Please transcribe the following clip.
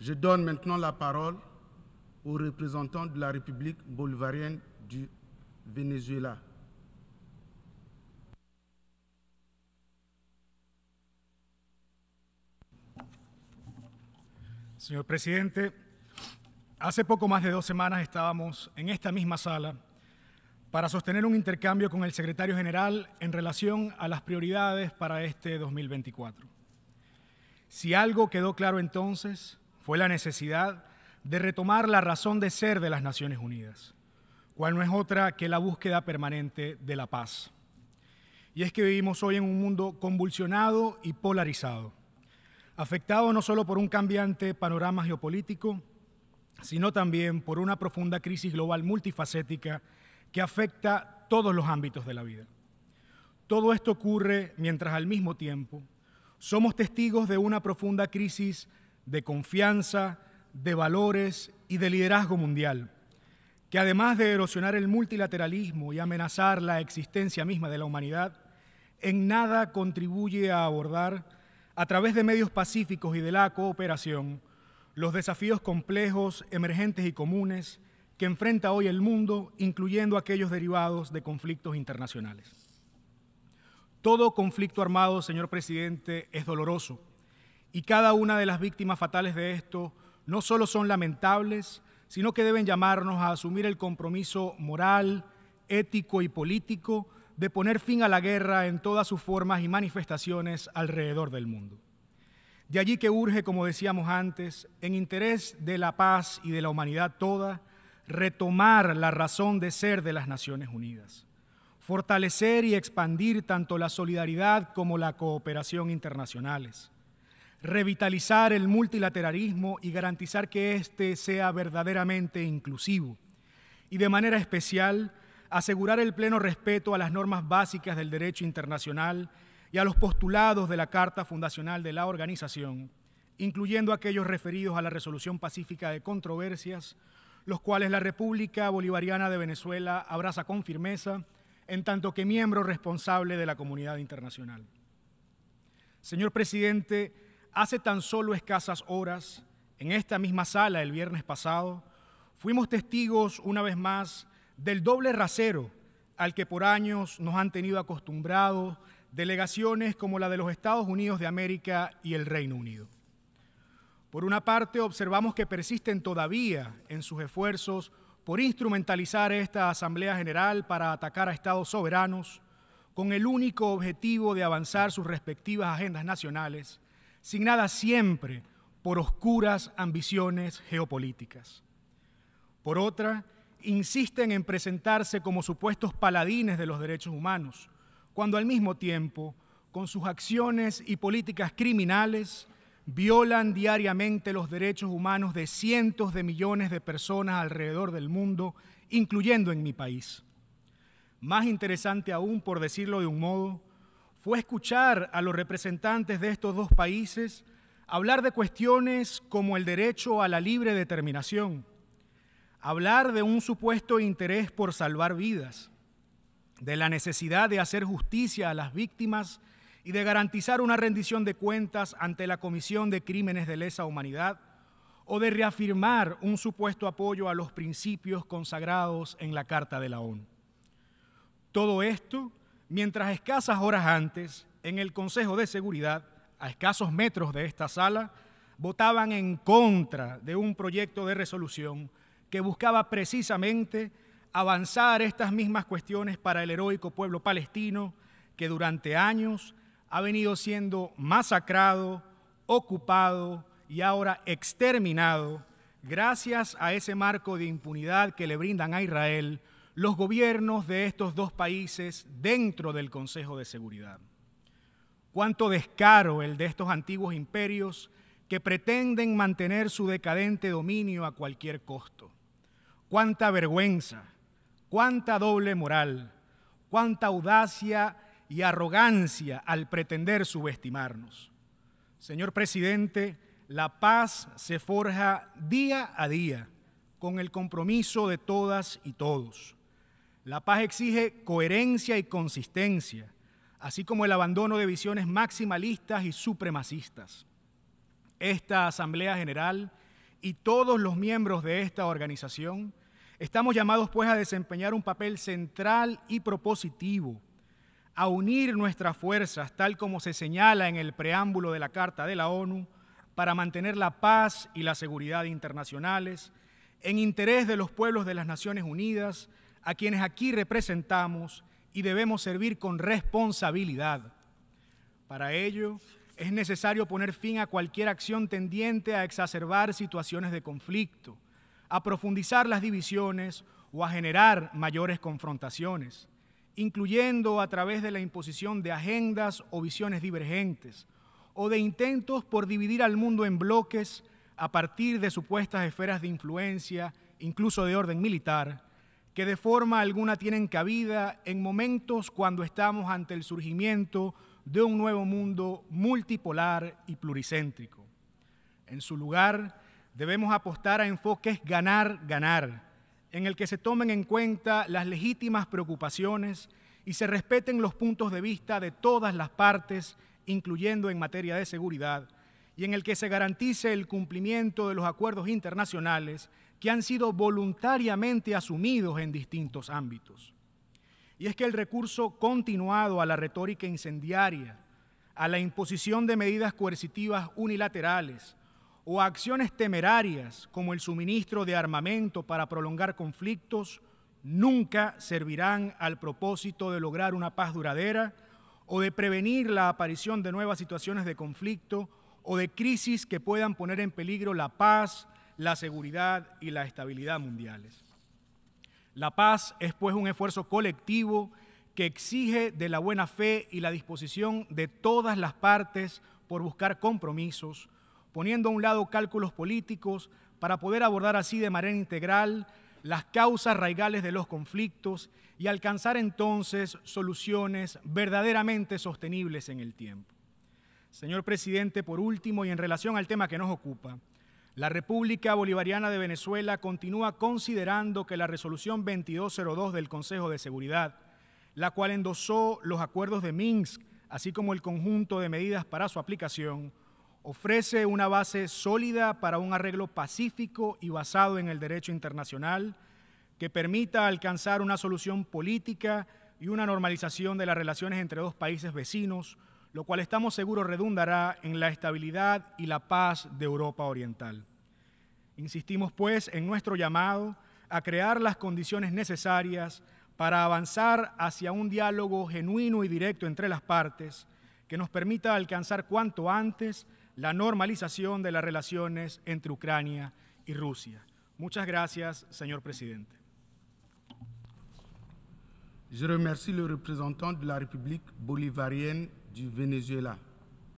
Je donne maintenant la parole au représentant de la République bolivarienne du Venezuela. Señor presidente, hace poco más de dos semanas estábamos en esta misma sala para sostener un intercambio con el secretario general en relación a las prioridades para este 2024. Si algo quedó claro entonces, fue la necesidad de retomar la razón de ser de las Naciones Unidas, cual no es otra que la búsqueda permanente de la paz. Y es que vivimos hoy en un mundo convulsionado y polarizado, afectado no solo por un cambiante panorama geopolítico, sino también por una profunda crisis global multifacética que afecta todos los ámbitos de la vida. Todo esto ocurre mientras al mismo tiempo somos testigos de una profunda crisis de confianza, de valores y de liderazgo mundial, que además de erosionar el multilateralismo y amenazar la existencia misma de la humanidad, en nada contribuye a abordar, a través de medios pacíficos y de la cooperación, los desafíos complejos, emergentes y comunes que enfrenta hoy el mundo, incluyendo aquellos derivados de conflictos internacionales. Todo conflicto armado, señor presidente, es doloroso y cada una de las víctimas fatales de esto no solo son lamentables, sino que deben llamarnos a asumir el compromiso moral, ético y político de poner fin a la guerra en todas sus formas y manifestaciones alrededor del mundo. De allí que urge, como decíamos antes, en interés de la paz y de la humanidad toda, retomar la razón de ser de las Naciones Unidas, fortalecer y expandir tanto la solidaridad como la cooperación internacionales revitalizar el multilateralismo y garantizar que éste sea verdaderamente inclusivo. Y de manera especial, asegurar el pleno respeto a las normas básicas del derecho internacional y a los postulados de la Carta Fundacional de la Organización, incluyendo aquellos referidos a la resolución pacífica de controversias, los cuales la República Bolivariana de Venezuela abraza con firmeza, en tanto que miembro responsable de la comunidad internacional. Señor presidente, Hace tan solo escasas horas, en esta misma sala el viernes pasado, fuimos testigos una vez más del doble rasero al que por años nos han tenido acostumbrados delegaciones como la de los Estados Unidos de América y el Reino Unido. Por una parte, observamos que persisten todavía en sus esfuerzos por instrumentalizar esta Asamblea General para atacar a Estados soberanos con el único objetivo de avanzar sus respectivas agendas nacionales signada siempre por oscuras ambiciones geopolíticas. Por otra, insisten en presentarse como supuestos paladines de los derechos humanos, cuando al mismo tiempo, con sus acciones y políticas criminales, violan diariamente los derechos humanos de cientos de millones de personas alrededor del mundo, incluyendo en mi país. Más interesante aún, por decirlo de un modo, o escuchar a los representantes de estos dos países hablar de cuestiones como el derecho a la libre determinación, hablar de un supuesto interés por salvar vidas, de la necesidad de hacer justicia a las víctimas y de garantizar una rendición de cuentas ante la Comisión de Crímenes de Lesa Humanidad o de reafirmar un supuesto apoyo a los principios consagrados en la Carta de la ONU. Todo esto Mientras escasas horas antes, en el Consejo de Seguridad, a escasos metros de esta sala, votaban en contra de un proyecto de resolución que buscaba precisamente avanzar estas mismas cuestiones para el heroico pueblo palestino que durante años ha venido siendo masacrado, ocupado y ahora exterminado gracias a ese marco de impunidad que le brindan a Israel los gobiernos de estos dos países dentro del Consejo de Seguridad. Cuánto descaro el de estos antiguos imperios que pretenden mantener su decadente dominio a cualquier costo. Cuánta vergüenza, cuánta doble moral, cuánta audacia y arrogancia al pretender subestimarnos. Señor presidente, la paz se forja día a día con el compromiso de todas y todos la paz exige coherencia y consistencia, así como el abandono de visiones maximalistas y supremacistas. Esta Asamblea General y todos los miembros de esta organización estamos llamados pues a desempeñar un papel central y propositivo, a unir nuestras fuerzas, tal como se señala en el preámbulo de la Carta de la ONU, para mantener la paz y la seguridad internacionales, en interés de los pueblos de las Naciones Unidas, a quienes aquí representamos y debemos servir con responsabilidad. Para ello, es necesario poner fin a cualquier acción tendiente a exacerbar situaciones de conflicto, a profundizar las divisiones o a generar mayores confrontaciones, incluyendo a través de la imposición de agendas o visiones divergentes, o de intentos por dividir al mundo en bloques a partir de supuestas esferas de influencia, incluso de orden militar, que de forma alguna tienen cabida en momentos cuando estamos ante el surgimiento de un nuevo mundo multipolar y pluricéntrico. En su lugar, debemos apostar a enfoques ganar, ganar, en el que se tomen en cuenta las legítimas preocupaciones y se respeten los puntos de vista de todas las partes, incluyendo en materia de seguridad, y en el que se garantice el cumplimiento de los acuerdos internacionales que han sido voluntariamente asumidos en distintos ámbitos. Y es que el recurso continuado a la retórica incendiaria, a la imposición de medidas coercitivas unilaterales o acciones temerarias como el suministro de armamento para prolongar conflictos, nunca servirán al propósito de lograr una paz duradera o de prevenir la aparición de nuevas situaciones de conflicto o de crisis que puedan poner en peligro la paz, la seguridad y la estabilidad mundiales. La paz es pues un esfuerzo colectivo que exige de la buena fe y la disposición de todas las partes por buscar compromisos, poniendo a un lado cálculos políticos para poder abordar así de manera integral las causas raigales de los conflictos y alcanzar entonces soluciones verdaderamente sostenibles en el tiempo. Señor presidente, por último, y en relación al tema que nos ocupa, la República Bolivariana de Venezuela continúa considerando que la resolución 2202 del Consejo de Seguridad, la cual endosó los acuerdos de Minsk, así como el conjunto de medidas para su aplicación, ofrece una base sólida para un arreglo pacífico y basado en el derecho internacional que permita alcanzar una solución política y una normalización de las relaciones entre dos países vecinos, lo cual estamos seguros redundará en la estabilidad y la paz de Europa Oriental. Insistimos pues en nuestro llamado a crear las condiciones necesarias para avanzar hacia un diálogo genuino y directo entre las partes que nos permita alcanzar cuanto antes la normalización de las relaciones entre Ucrania y Rusia. Muchas gracias, señor presidente. Je remercie le représentant de la République bolivarienne du Venezuela.